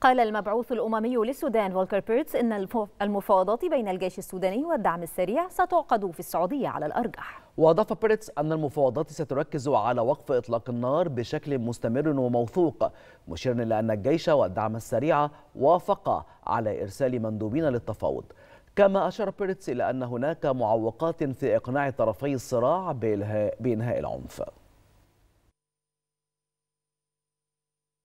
قال المبعوث الأممي للسودان فولكر بيرتس إن المفاوضات بين الجيش السوداني والدعم السريع ستعقد في السعودية على الأرجح وأضاف بيرتس أن المفاوضات ستركز على وقف إطلاق النار بشكل مستمر وموثوق مشيرا إلى أن الجيش والدعم السريع وافقا على إرسال مندوبين للتفاوض كما أشار بيرتس إلى أن هناك معوقات في إقناع طرفي الصراع بإنهاء العنف